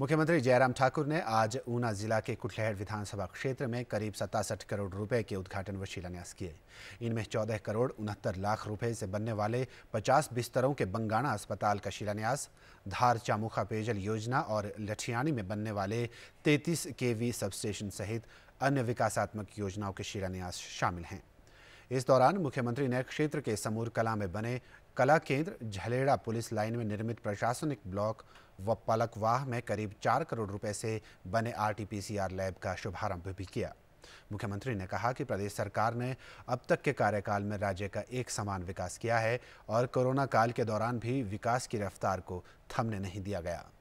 मुख्यमंत्री जयराम ठाकुर ने आज ऊना जिला के कुटलहर विधानसभा क्षेत्र में करीब सतासठ करोड़ रुपए के उद्घाटन व शिलान्यास किए इनमें चौदह करोड़ उनहत्तर लाख रुपए से बनने वाले पचास बिस्तरों के बंगाणा अस्पताल का शिलान्यास धार चामुखा पेयजल योजना और लठियानी में बनने वाले तैतीस के वी सबस्टेशन सहित अन्य विकासात्मक योजनाओं के शिलान्यास शामिल हैं इस दौरान मुख्यमंत्री ने क्षेत्र के समूर कला में बने कला केंद्र झलेड़ा पुलिस लाइन में निर्मित प्रशासनिक ब्लॉक व पलकवाह में करीब चार करोड़ रुपए से बने आरटीपीसीआर लैब का शुभारंभ भी किया मुख्यमंत्री ने कहा कि प्रदेश सरकार ने अब तक के कार्यकाल में राज्य का एक समान विकास किया है और कोरोना काल के दौरान भी विकास की रफ्तार को थमने नहीं दिया गया